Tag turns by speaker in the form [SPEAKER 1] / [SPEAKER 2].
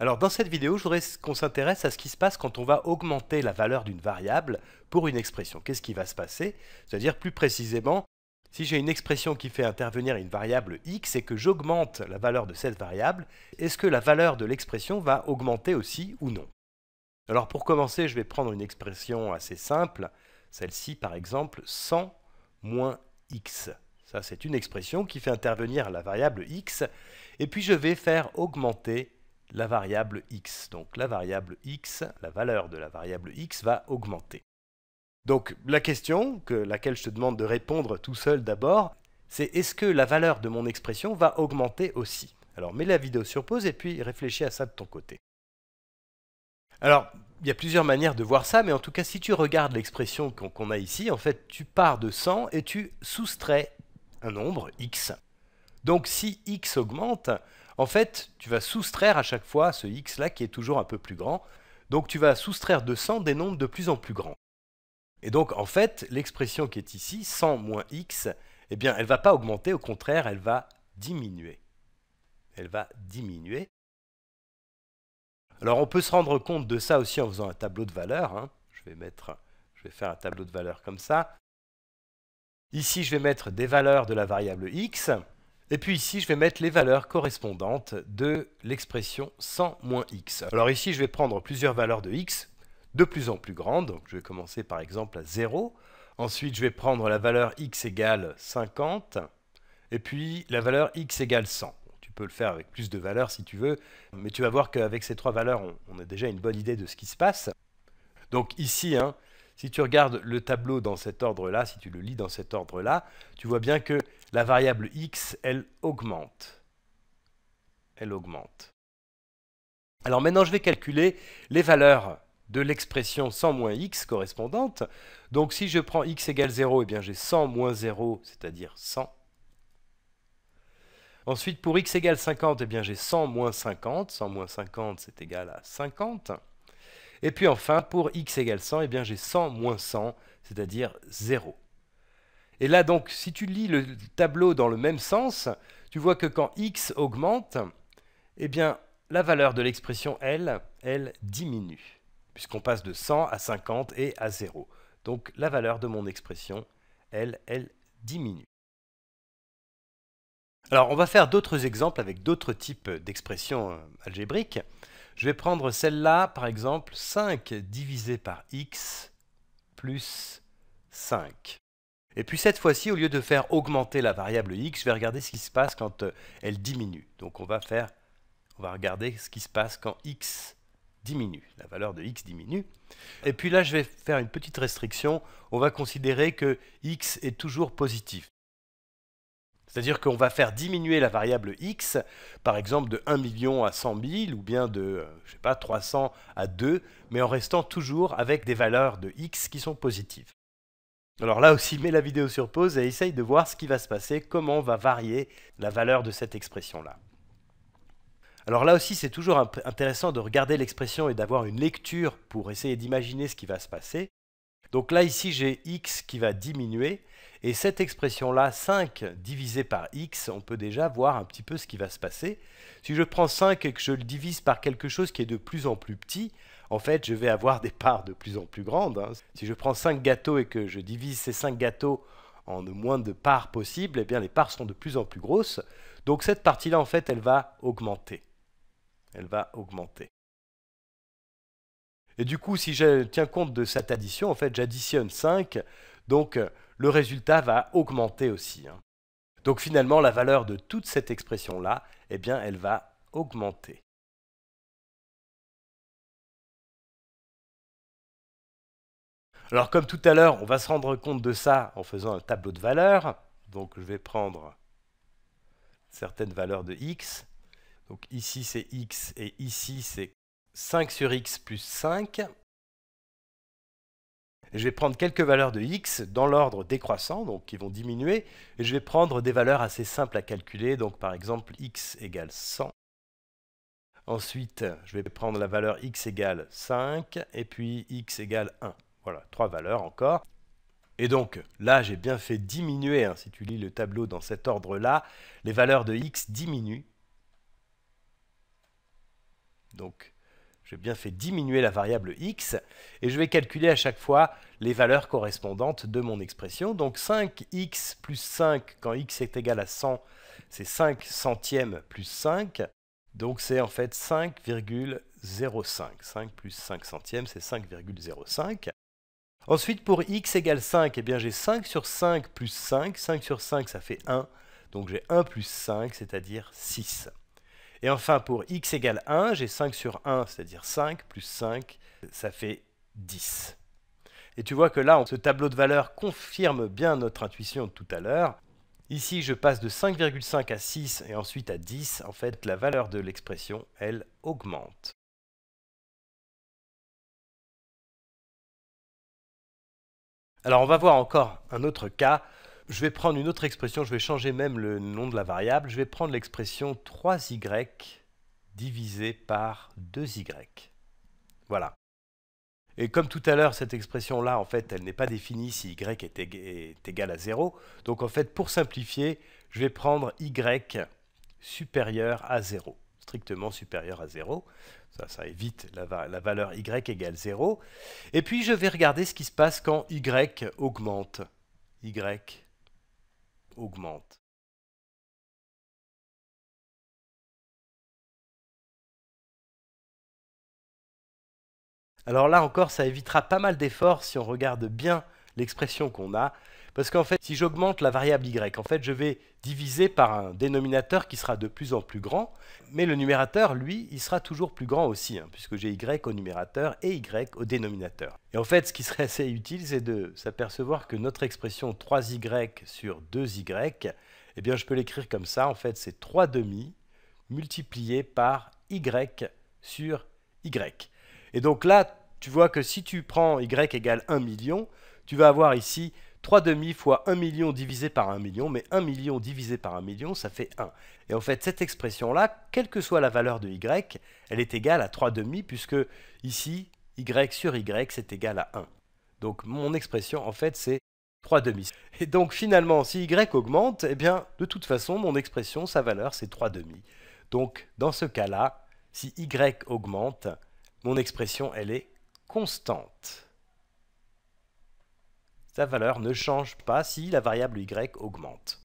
[SPEAKER 1] Alors dans cette vidéo, je voudrais qu'on s'intéresse à ce qui se passe quand on va augmenter la valeur d'une variable pour une expression. Qu'est-ce qui va se passer C'est-à-dire plus précisément, si j'ai une expression qui fait intervenir une variable x et que j'augmente la valeur de cette variable, est-ce que la valeur de l'expression va augmenter aussi ou non Alors pour commencer, je vais prendre une expression assez simple, celle-ci par exemple 100 moins x. Ça c'est une expression qui fait intervenir la variable x et puis je vais faire augmenter la variable x. Donc la variable x, la valeur de la variable x va augmenter. Donc la question, que laquelle je te demande de répondre tout seul d'abord, c'est est-ce que la valeur de mon expression va augmenter aussi Alors mets la vidéo sur pause et puis réfléchis à ça de ton côté. Alors, il y a plusieurs manières de voir ça, mais en tout cas, si tu regardes l'expression qu'on a ici, en fait, tu pars de 100 et tu soustrais un nombre, x, donc si x augmente, en fait, tu vas soustraire à chaque fois ce x-là qui est toujours un peu plus grand. Donc tu vas soustraire de 100 des nombres de plus en plus grands. Et donc en fait, l'expression qui est ici, 100 moins x, eh bien elle ne va pas augmenter, au contraire, elle va diminuer. Elle va diminuer. Alors on peut se rendre compte de ça aussi en faisant un tableau de valeurs. Hein. Je, vais je vais faire un tableau de valeurs comme ça. Ici, je vais mettre des valeurs de la variable x. Et puis ici, je vais mettre les valeurs correspondantes de l'expression 100 moins x. Alors ici, je vais prendre plusieurs valeurs de x, de plus en plus grandes. Donc je vais commencer par exemple à 0. Ensuite, je vais prendre la valeur x égale 50. Et puis la valeur x égale 100 Tu peux le faire avec plus de valeurs si tu veux, mais tu vas voir qu'avec ces trois valeurs, on, a déjà une bonne idée de ce qui se passe. Donc ici, hein, si tu regardes le tableau dans cet ordre-là, si tu le lis dans cet ordre-là, tu vois bien que la variable x, elle augmente. Elle augmente. Alors maintenant, je vais calculer les valeurs de l'expression 100 moins x correspondante. Donc si je prends x égale 0, eh bien j'ai 100 moins 0, c'est-à-dire 100. Ensuite, pour x égale 50, eh bien j'ai 100 moins 50. 100 moins 50, c'est égal à 50. Et puis enfin, pour x égale 100, eh bien j'ai 100 moins 100, c'est-à-dire 0. Et là donc, si tu lis le tableau dans le même sens, tu vois que quand x augmente, eh bien la valeur de l'expression L, elle diminue, puisqu'on passe de 100 à 50 et à 0. Donc la valeur de mon expression, L, elle diminue. Alors on va faire d'autres exemples avec d'autres types d'expressions euh, algébriques. Je vais prendre celle-là, par exemple, 5 divisé par x plus 5. Et puis cette fois-ci, au lieu de faire augmenter la variable x, je vais regarder ce qui se passe quand euh, elle diminue. Donc on va on va regarder ce qui se passe quand x diminue, la valeur de x diminue. Et puis là, je vais faire une petite restriction. On va considérer que x est toujours positif. C'est-à-dire qu'on va faire diminuer la variable x, par exemple de 1 million à 100 000, ou bien de, euh, je sais pas, 300 à 2, mais en restant toujours avec des valeurs de x qui sont positives. Alors là aussi, mets la vidéo sur pause et essaye de voir ce qui va se passer, comment on va varier la valeur de cette expression-là. Alors là aussi, c'est toujours intéressant de regarder l'expression et d'avoir une lecture pour essayer d'imaginer ce qui va se passer. Donc là, ici, j'ai x qui va diminuer. Et cette expression-là, 5 divisé par x, on peut déjà voir un petit peu ce qui va se passer. Si je prends 5 et que je le divise par quelque chose qui est de plus en plus petit, en fait, je vais avoir des parts de plus en plus grandes. Hein. Si je prends 5 gâteaux et que je divise ces 5 gâteaux en le moins de parts possibles, eh bien les parts sont de plus en plus grosses. Donc cette partie-là, en fait, elle va augmenter. Elle va augmenter. Et du coup, si je tiens compte de cette addition, en fait, j'additionne 5, donc le résultat va augmenter aussi. Hein. Donc finalement, la valeur de toute cette expression-là, eh bien, elle va augmenter. Alors comme tout à l'heure, on va se rendre compte de ça en faisant un tableau de valeurs. Donc je vais prendre certaines valeurs de x. Donc ici c'est x et ici c'est 5 sur x plus 5. je vais prendre quelques valeurs de x dans l'ordre décroissant, donc qui vont diminuer. Et je vais prendre des valeurs assez simples à calculer, donc par exemple x égale 100. Ensuite, je vais prendre la valeur x égale 5 et puis x égale 1. Voilà, trois valeurs encore. Et donc, là, j'ai bien fait diminuer, hein, si tu lis le tableau dans cet ordre-là, les valeurs de x diminuent. Donc, j'ai bien fait diminuer la variable x, et je vais calculer à chaque fois les valeurs correspondantes de mon expression. Donc 5x plus 5, quand x est égal à 100, c'est 5 centièmes plus 5, donc c'est en fait 5,05. 5 plus 5 centièmes, c'est 5,05. Ensuite, pour x égale 5, eh bien j'ai 5 sur 5 plus 5. 5 sur 5, ça fait 1. Donc j'ai 1 plus 5, c'est-à-dire 6. Et enfin, pour x égale 1, j'ai 5 sur 1, c'est-à-dire 5, plus 5, ça fait 10. Et tu vois que là, ce tableau de valeurs confirme bien notre intuition de tout à l'heure. Ici, je passe de 5,5 à 6 et ensuite à 10. En fait, la valeur de l'expression, elle, augmente. Alors on va voir encore un autre cas. Je vais prendre une autre expression, je vais changer même le nom de la variable. Je vais prendre l'expression 3y divisé par 2y. Voilà. Et comme tout à l'heure, cette expression-là, en fait, elle n'est pas définie si y est, égal à 0. Donc en fait, pour simplifier, je vais prendre y supérieur à 0 strictement supérieur à 0. Ça, évite la, valeur y égale 0. Et puis je vais regarder ce qui se passe quand y augmente. y augmente. Alors là encore, ça évitera pas mal d'efforts si on regarde bien l'expression qu'on a. Parce qu'en fait, si j'augmente la variable y, en fait, je vais diviser par un dénominateur qui sera de plus en plus grand, mais le numérateur, lui, il sera toujours plus grand aussi, hein, puisque j'ai y au numérateur et y au dénominateur. Et en fait, ce qui serait assez utile, c'est de s'apercevoir que notre expression 3y sur 2y, eh bien, je peux l'écrire comme ça. En fait, c'est 3 demi multiplié par y sur y. Et donc là, tu vois que si tu prends y égale 1 million, tu vas avoir ici 3 demi fois 1 million divisé par 1 million, mais 1 million divisé par 1 million, ça fait 1. Et en fait, cette expression-là, quelle que soit la valeur de y, elle est égale à 3 demi, puisque ici, y sur y, c'est égal à 1. Donc mon expression, en fait, c'est 3 demi. Et donc finalement, si y augmente, eh bien, de toute façon, mon expression, sa valeur, c'est 3 demi. Donc dans ce cas-là, si y augmente, mon expression, elle est constante sa valeur ne change pas si la variable y augmente.